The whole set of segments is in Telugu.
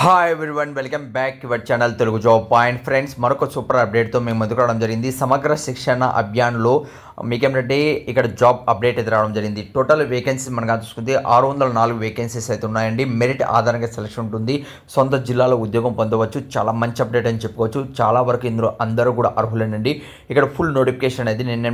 hi one welcome back to channel Telugu job point friends మరొక సూపర్ అప్డేట్తో మేము ముందుకు రావడం జరిగింది సమగ్ర శిక్షణ అభియాన్లో మీకేంటంటే ఇక్కడ జాబ్ అప్డేట్ అయితే రావడం జరిగింది టోటల్ వేకెన్సీ మనం చూసుకుంటే ఆరు వందల నాలుగు వేకెన్సీస్ అయితే ఉన్నాయండి మెరిట్ ఆధారంగా సెలక్షన్ ఉంటుంది సొంత జిల్లాలో ఉద్యోగం పొందవచ్చు చాలా మంచి అప్డేట్ అని చెప్పుకోవచ్చు చాలా వరకు ఇందులో అందరూ కూడా అర్హులేనండి ఇక్కడ ఫుల్ నోటిఫికేషన్ అనేది నిన్న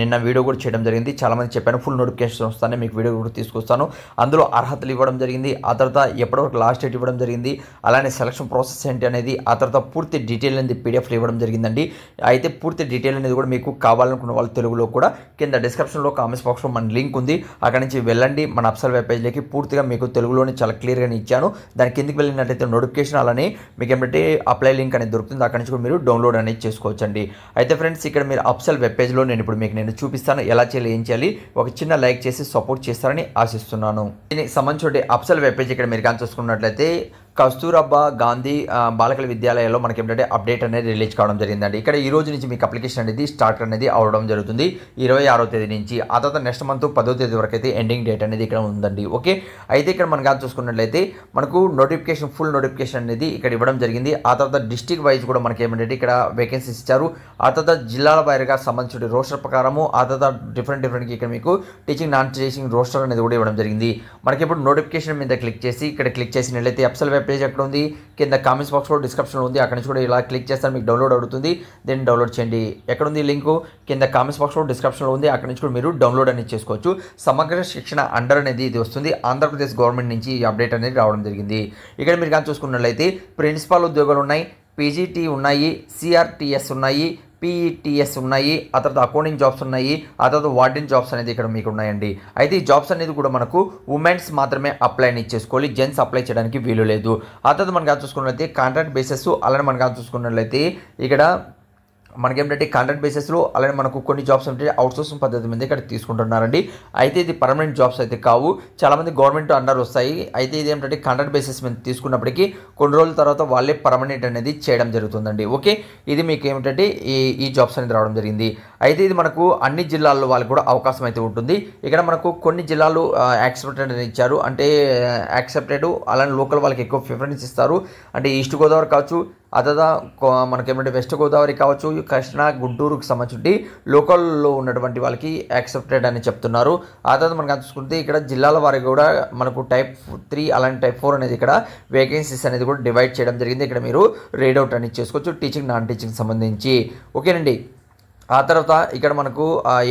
నిన్న వీడియో కూడా చేయడం జరిగింది చాలామంది చెప్పాను ఫుల్ నోటిఫికేషన్ వస్తానే మీకు వీడియో కూడా తీసుకొస్తాను అందులో అర్హతలు ఇవ్వడం జరిగింది ఆ తర్వాత ఎప్పటివరకు లాస్ట్ డేట్ ఇవ్వడం జరిగింది అలానే సెలక్షన్ ప్రాసెస్ ఏంటి అనేది ఆ తర్వాత పూర్తి డీటెయిల్ అనేది పీడిఎఫ్లు ఇవ్వడం జరిగిందండి అయితే పూర్తి డీటెయిల్ అనేది కూడా మీకు కావాలనుకున్న వాళ్ళు తెలుగులో వీడియోలో కూడా కింద డిస్క్రిప్షన్లో కామెంట్స్ బాక్స్లో మన లింక్ ఉంది అక్కడ నుంచి వెళ్ళండి మన అప్సల్ వెబ్ పేజ్లోకి పూర్తిగా మీకు తెలుగులోనే చాలా క్లియర్గా ఇచ్చాను దాని కిందికి వెళ్ళినట్లయితే నోటిఫికేషన్ అలానే మీకు ఏమిటంటే అప్లై లింక్ అనేది దొరుకుతుంది అక్కడ నుంచి కూడా మీరు డౌన్లోడ్ అనేది చేసుకోవచ్చండి అయితే ఫ్రెండ్స్ ఇక్కడ మీరు అప్సల్ వెబ్ పేజ్లో నేను ఇప్పుడు మీకు నేను చూపిస్తాను ఎలా చేయాలి ఏం చేయాలి ఒక చిన్న లైక్ చేసి సపోర్ట్ చేస్తారని ఆశిస్తున్నాను దీనికి సంబంధించి అప్సల్ వెబ్ పేజ్ ఇక్కడ మీరు కానీ చూసుకున్నట్లయితే కస్తూరబ్బా గాంధీ బాలికల విద్యాలయాల్లో మనకి ఏంటంటే అప్డేట్ అనేది రిలీజ్ కావడం జరిగిందండి ఇక్కడ ఈ రోజు నుంచి మీకు అప్లికేషన్ అనేది స్టార్ట్ అనేది అవడం జరుగుతుంది ఇరవై ఆరో తేదీ నుంచి ఆ తర్వాత నెక్స్ట్ మంత్ పదో తేదీ వరకు అయితే ఎండింగ్ డేట్ అనేది ఇక్కడ ఉందండి ఓకే అయితే ఇక్కడ మనం కాదు చూసుకున్నట్లయితే మనకు నోటిఫికేషన్ ఫుల్ నోటిఫికేషన్ అనేది ఇక్కడ ఇవ్వడం జరిగింది ఆ తర్వాత డిస్టిక్ వైజ్ కూడా మనకి ఏమంటే ఇక్కడ వేకెన్సీస్ ఇచ్చారు ఆ తర్వాత జిల్లాల వారిగా సంబంధించిన రోస్టర్ ప్రకారము ఆ తర్వాత డిఫరెంట్ డిఫరెంట్గా ఇక్కడ మీకు టీచింగ్ నాన్ టీచింగ్ రోస్టర్ అనేది కూడా ఇవ్వడం జరిగింది మనకి ఇప్పుడు నోటిఫికేషన్ మీద క్లిక్ చేసి ఇక్కడ క్లిక్ చేసినట్లయితే అప్సల్ వెబ్ పేజ్ ఎక్కడ ఉంది కింద కామెంట్స్ బాక్స్లో డిస్క్రిప్షన్లో ఉంది అక్కడ నుంచి కూడా ఇలా క్లిక్ చేస్తే మీకు డౌన్లోడ్ అవుతుంది దెన్ డౌన్లోడ్ చేయండి ఎక్కడ ఉంది లింక్ కింద కామెంట్స్ బాక్స్లో డిస్క్రిప్షన్లో ఉంది అక్కడ నుంచి కూడా మీరు డౌన్లోడ్ అనేది చేసుకోవచ్చు సమగ్ర శిక్షణ అండర్ అనేది ఇది వస్తుంది ఆంధ్రప్రదేశ్ గవర్నమెంట్ నుంచి ఈ అప్డేట్ అనేది రావడం జరిగింది ఇక్కడ మీరు కానీ చూసుకున్నట్లయితే ప్రిన్సిపాల్ ఉద్యోగాలు ఉన్నాయి పీజీటీ ఉన్నాయి సిఆర్టీఎస్ ఉన్నాయి పీఈటీఎస్ ఉన్నాయి ఆ తర్వాత అకౌంటింగ్ జాబ్స్ ఉన్నాయి ఆ తర్వాత వార్డెన్ జాబ్స్ అనేది ఇక్కడ మీకు ఉన్నాయండి అయితే ఈ జాబ్స్ అనేది కూడా మనకు ఉమెన్స్ మాత్రమే అప్లై చేసుకోవాలి జెంట్స్ అప్లై చేయడానికి వీలు లేదు ఆ తర్వాత మనకు చూసుకున్నట్లయితే కాంట్రాక్ట్ బేసెస్ అలానే మనకు చూసుకున్నట్లయితే ఇక్కడ మనకేంటంటే కాంట్రాక్ట్ బేసిస్లో అలానే మనకు కొన్ని జాబ్స్ ఏంటంటే అవుట్సోర్సింగ్ పద్ధతి మీద ఇక్కడ తీసుకుంటున్నారండి అయితే ఇది పర్మనెంట్ జాబ్స్ అయితే కావు చాలామంది గవర్నమెంట్ అండర్ వస్తాయి అయితే ఇది ఏంటంటే కాంట్రాక్ట్ బేసిస్ మీద తీసుకున్నప్పటికీ కొన్ని రోజుల తర్వాత వాళ్ళే పర్మనెంట్ అనేది చేయడం జరుగుతుందండి ఓకే ఇది మీకు ఏమిటంటే ఈ ఈ జాబ్స్ అనేది రావడం జరిగింది అయితే ఇది మనకు అన్ని జిల్లాల్లో వాళ్ళకి కూడా అవకాశం అయితే ఉంటుంది ఇక్కడ మనకు కొన్ని జిల్లాలు యాక్సెప్టెడ్ అని ఇచ్చారు అంటే యాక్సెప్టెడ్ అలానే లోకల్ వాళ్ళకి ఎక్కువ ప్రిఫరెన్స్ ఇస్తారు అంటే ఈస్ట్ గోదావరి కావచ్చు అతదా మనకేమంటే వెస్ట్ గోదావరి కావచ్చు కృష్ణా గుంటూరుకు సంబంధించి లోకల్లో ఉన్నటువంటి వాళ్ళకి యాక్సెప్టెడ్ అని చెప్తున్నారు ఆ తర్వాత మనకు చూసుకుంటే ఇక్కడ జిల్లాల వారికి కూడా మనకు టైప్ త్రీ అలాంటి టైప్ ఫోర్ అనేది ఇక్కడ వేకెన్సీస్ అనేది కూడా డివైడ్ చేయడం జరిగింది ఇక్కడ మీరు రీడ్ అవుట్ అని చేసుకోవచ్చు టీచింగ్ నాన్ టీచింగ్ సంబంధించి ఓకేనండి ఆ తర్వాత ఇక్కడ మనకు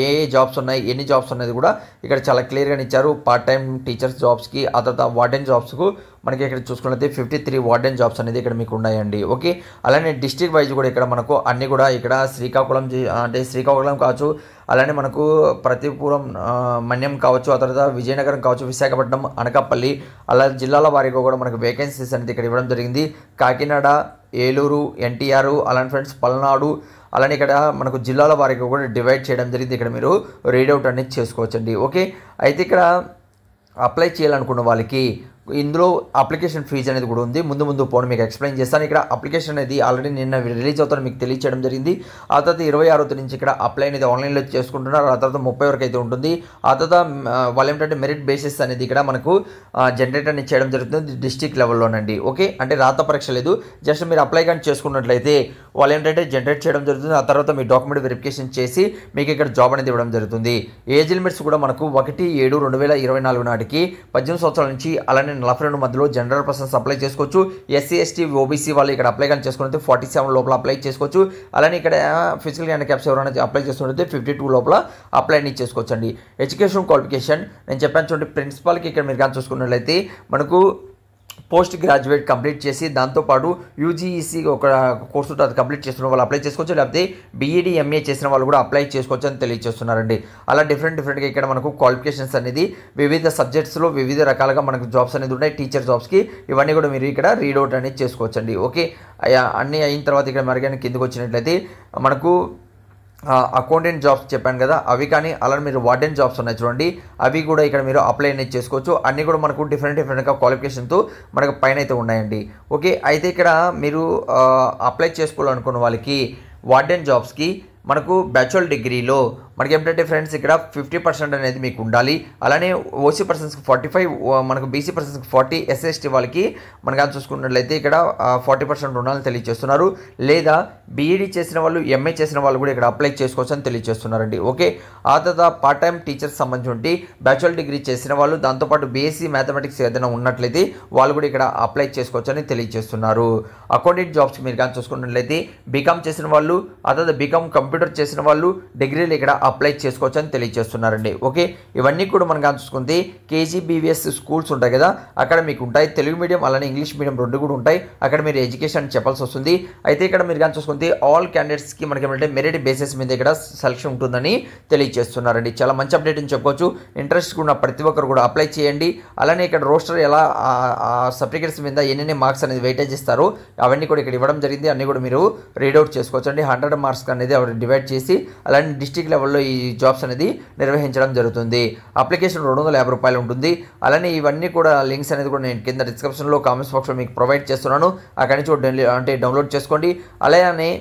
ఏ ఏ జాబ్స్ ఉన్నాయి ఎన్ని జాబ్స్ ఉన్నది కూడా ఇక్కడ చాలా క్లియర్గా ఇచ్చారు పార్ట్ టైం టీచర్స్ జాబ్స్కి ఆ తర్వాత వార్డెన్ జాబ్స్కు మనకి ఇక్కడ చూసుకున్నట్లయితే ఫిఫ్టీ త్రీ వార్డెన్ జాబ్స్ అనేది ఇక్కడ మీకు ఉన్నాయండి ఓకే అలానే డిస్టిక్ వైజ్ కూడా ఇక్కడ మనకు అన్ని కూడా ఇక్కడ శ్రీకాకుళం అంటే శ్రీకాకుళం కావచ్చు అలానే మనకు ప్రతిపురం మన్యం కావచ్చు ఆ తర్వాత విజయనగరం కావచ్చు విశాఖపట్నం అనకాపల్లి అలా జిల్లాల వారిగా కూడా మనకు వేకెన్సీస్ అనేది ఇక్కడ ఇవ్వడం జరిగింది కాకినాడ ఏలూరు ఎన్టీఆర్ అలాంటి ఫ్రెండ్స్ పల్నాడు అలానే ఇక్కడ మనకు జిల్లాల వారికి కూడా డివైడ్ చేయడం జరిగింది ఇక్కడ మీరు రీడౌట్ అనేది చేసుకోవచ్చండి ఓకే అయితే ఇక్కడ అప్లై చేయాలనుకున్న వాళ్ళకి ఇందులో అప్లికేషన్ ఫీజ్ అనేది కూడా ఉంది ముందు ముందు పోను మీకు ఎక్స్ప్లెయిన్ చేస్తాను ఇక్కడ అప్లికేషన్ అనేది ఆల్రెడీ నిన్న రిలీజ్ అవుతాను మీకు తెలియచేయడం జరిగింది ఆ తర్వాత ఇరవై ఆరో నుంచి ఇక్కడ అప్లై అనేది ఆన్లైన్లో చేసుకుంటున్నారు ఆ తర్వాత ముప్పై వరకు అయితే ఉంటుంది ఆ తర్వాత వాళ్ళు ఏంటంటే మెరిట్ బేసిస్ అనేది ఇక్కడ మనకు జనరేట్ అనేది చేయడం జరుగుతుంది డిస్టిక్ లెవెల్లోనండి ఓకే అంటే రాత పరీక్ష లేదు జస్ట్ మీరు అప్లై కానీ చేసుకున్నట్లయితే వాళ్ళు ఏంటంటే జనరేట్ చేయడం జరుగుతుంది ఆ తర్వాత మీ డాక్యుమెంట్ వెరిఫికేషన్ చేసి మీకు ఇక్కడ జాబ్ అనేది ఇవ్వడం జరుగుతుంది ఏజ్ లిమిట్స్ కూడా మనకు ఒకటి ఏడు రెండు వేల ఇరవై నాలుగు నాటికి పద్దెనిమిది సంవత్సరాల నుంచి అలానే అండ్ నలభై రెండు మధ్యలో జనరల్ పర్సన్స్ అప్లై చేసుకోవచ్చు ఎస్సీ ఎస్టీ ఓబీసీ వాళ్ళు ఇక్కడ అప్లై కానీ చేసుకుంటే ఫార్టీ సెవెన్ లోపల అప్లై చేసుకోవచ్చు అలానే ఇక్కడ ఫిజికల్ హ్యాండిక్యాప్స్ ఎవరైనా అప్లై చేసుకుంటే ఫిఫ్టీ టూ లోపల అప్లై అని చేసుకోవచ్చు అండి ఎడ్యుకేషన్ క్వాలిఫికేషన్ నేను చెప్పాను చూడండి ప్రిన్సిపాల్కి ఇక్కడ మీరు కానీ చూసుకున్నట్లయితే మనకు పోస్ట్ గ్రాడ్యుయేట్ కంప్లీట్ చేసి దాంతోపాటు యూజీఈసీ ఒక కోర్సు అది కంప్లీట్ చేసిన వాళ్ళు అప్లై చేసుకోవచ్చు లేకపోతే బీఈడి ఎంఏ చేసిన వాళ్ళు కూడా అప్లై చేసుకోవచ్చు అని తెలియజేస్తున్నారండి అలా డిఫరెంట్ డిఫరెంట్గా ఇక్కడ మనకు క్వాలిఫికేషన్స్ అనేది వివిధ సబ్జెక్ట్స్లో వివిధ రకాలుగా మనకు జాబ్స్ అనేది ఉన్నాయి టీచర్ జాబ్స్కి ఇవన్నీ కూడా మీరు ఇక్కడ రీడ్ అవుట్ అనేది చేసుకోవచ్చండి ఓకే అన్నీ అయిన తర్వాత ఇక్కడ మరిగానే కిందకు వచ్చినట్లయితే మనకు అకౌంటెంట్ జాబ్స్ చెప్పాను కదా అవి కానీ అలా మీరు వార్డెన్ జాబ్స్ ఉన్నాయి చూడండి అవి కూడా ఇక్కడ మీరు అప్లై అనేది చేసుకోవచ్చు అన్నీ కూడా మనకు డిఫరెంట్ డిఫరెంట్గా క్వాలిఫికేషన్తో మనకు పైన అయితే ఉన్నాయండి ఓకే అయితే ఇక్కడ మీరు అప్లై చేసుకోవాలనుకున్న వాళ్ళకి వార్డెన్ జాబ్స్కి మనకు బ్యాచులర్ డిగ్రీలో మనకి ఏంటంటే ఫ్రెండ్స్ ఇక్కడ ఫిఫ్టీ పర్సెంట్ అనేది మీకు ఉండాలి అలానే ఓసీ పర్సన్స్కి ఫార్టీ ఫైవ్ మనకు బీసీ పర్సన్స్కి ఫార్టీ ఎస్ఎస్టీ వాళ్ళకి మనకు అది చూసుకున్నట్లయితే ఇక్కడ ఫార్టీ పర్సెంట్ ఉండాలని తెలియజేస్తున్నారు లేదా బీఈడీ e చేసిన వాళ్ళు ఎంఏ చేసిన వాళ్ళు కూడా ఇక్కడ అప్లై చేసుకోవచ్చు అని తెలియజేస్తున్నారండి ఓకే ఆ తర్వాత పార్ట్ టైం టీచర్స్ సంబంధించి బ్యాచులర్ డిగ్రీ చేసిన వాళ్ళు దాంతోపాటు బీఎస్సీ మ్యాథమెటిక్స్ ఏదైనా ఉన్నట్లయితే వాళ్ళు కూడా ఇక్కడ అప్లై చేసుకోవచ్చు అని తెలియజేస్తున్నారు అకౌంటెంట్ జాబ్స్ మీరు కానీ చూసుకున్నట్లయితే బీకామ్ చేసిన వాళ్ళు ఆ తర్వాత బీకామ్ కంప్యూటర్ చేసిన వాళ్ళు డిగ్రీలు ఇక్కడ అప్లై చేసుకోవచ్చు అని తెలియజేస్తున్నారండి ఓకే ఇవన్నీ కూడా మనం చూసుకుంది కేజీబీవీఎస్ స్కూల్స్ ఉంటాయి కదా అక్కడ మీకు ఉంటాయి తెలుగు మీడియం అలానే ఇంగ్లీష్ మీడియం రెండు కూడా ఉంటాయి అక్కడ మీరు ఎడ్యుకేషన్ చెప్పాల్సి వస్తుంది అయితే ఇక్కడ మీరు కానీ చూసుకుంది ఆల్ క్యాండిడేట్స్కి మనకి ఏమంటే మెరిట్ బేసిస్ మీద ఇక్కడ సెలక్షన్ ఉంటుందని తెలియజేస్తున్నారండి చాలా మంచి అప్డేట్ అని చెప్పుకోవచ్చు ఇంట్రెస్ట్ ఉన్న ప్రతి ఒక్కరు కూడా అప్లై చేయండి అలానే ఇక్కడ రోస్టర్ ఎలా సర్టిఫికేట్స్ మీద ఎన్ని మార్క్స్ అనేది వెయిటేజ్ ఇస్తారు అవన్నీ కూడా ఇక్కడ ఇవ్వడం జరిగింది అన్నీ కూడా మీరు అవుట్ చేసుకోవచ్చు అండి హండ్రెడ్ మార్క్స్ అనేది డివైడ్ చేసి అలానే డిస్టిక్ లెవెల్లో రేంజ్లో ఈ జాబ్స్ అనేది నిర్వహించడం జరుగుతుంది అప్లికేషన్ రెండు వందల యాభై రూపాయలు ఉంటుంది అలానే ఇవన్నీ కూడా లింక్స్ అనేది కూడా నేను కింద డిస్క్రిప్షన్లో కామెంట్స్ బాక్స్లో మీకు ప్రొవైడ్ చేస్తున్నాను అక్కడి నుంచి అంటే డౌన్లోడ్ చేసుకోండి అలానే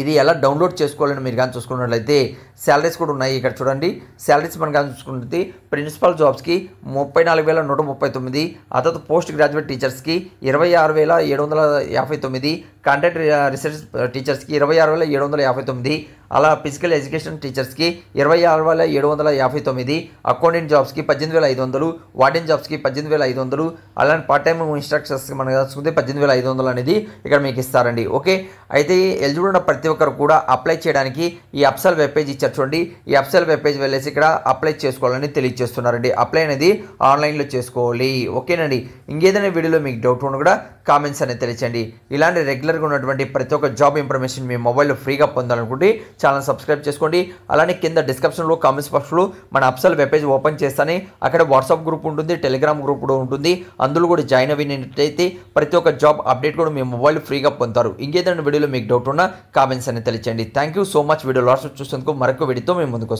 ఇది ఎలా డౌన్లోడ్ చేసుకోవాలని మీరు కానీ చూసుకున్నట్లయితే శాలరీస్ కూడా ఉన్నాయి ఇక్కడ చూడండి శాలరీస్ మనం కానీ చూసుకుంటే ప్రిన్సిపల్ జాబ్స్కి ముప్పై నాలుగు వేల నూట ముప్పై తొమ్మిది ఆ తర్వాత పోస్ట్ గ్రాడ్యుయేట్ టీచర్స్కి ఇరవై ఆరు వేల ఏడు వందల యాభై తొమ్మిది కాంటాక్ట్ రీసెర్చ్ టీచర్స్కి ఇరవై ఆరు వేల ఏడు వందల యాభై తొమ్మిది అలా ఫిజికల్ ఎడ్యుకేషన్ టీచర్స్కి ఇరవై ఆరు వేల ఏడు వందల యాభై తొమ్మిది అకౌంటెంట్ జాబ్స్కి పద్దెనిమిది వేల ఐదు వందలు వార్డెన్ జాబ్స్కి పద్దెనిమిది వేల ఐదు వందలు అలాంటి పార్ట్ టైం ఇన్స్ట్రక్టర్స్కి మనం చూసుకుంటే పద్దెనిమిది వేల ఐదు వందలు అనేది ఇక్కడ మీకు ఇస్తారండి ఓకే అయితే ఎలిజిబుల్ ఉన్న ప్రతి ఒక్కరు కూడా అప్లై చేయడానికి ఈ అప్సల్ వెబ్ పేజ్ ఇచ్చారు చూడండి ఈ అప్సల్ వెబ్ పేజ్ వెళ్ళేసి ఇక్కడ అప్లై చేసుకోవాలని తెలియజేస్తున్నారండి అప్లై అనేది ఆన్లైన్లో చేసుకోవాలి ఓకేనండి ఇంకేదైనా వీడియోలో మీకు డౌట్ ఉన్న కూడా కామెంట్స్ అనేది తెలియచండి ఇలాంటి రెగ్యులర్ అందరికీ ఉన్నటువంటి ప్రతి ఒక్క జాబ్ ఇన్ఫర్మేషన్ మీ మొబైల్లో ఫ్రీగా పొందాలనుకుంటే ఛానల్ సబ్స్క్రైబ్ చేసుకోండి అలానే కింద డిస్క్రిప్షన్లో కామెంట్స్ బాక్స్లో మన అప్సల్ వెబ్ పేజ్ ఓపెన్ చేస్తాను అక్కడ వాట్సాప్ గ్రూప్ ఉంటుంది టెలిగ్రామ్ గ్రూప్ కూడా ఉంటుంది అందులో కూడా జాయిన్ అవ్వినట్టయితే ప్రతి ఒక్క జాబ్ అప్డేట్ కూడా మీ మొబైల్ ఫ్రీగా పొందుతారు ఇంకేదైనా వీడియోలో మీకు డౌట్ ఉన్నా కామెంట్స్ అనేది తెలియచండి thank you so much video last చూసేందుకు మరొక వీడియోతో మేము ముందుకు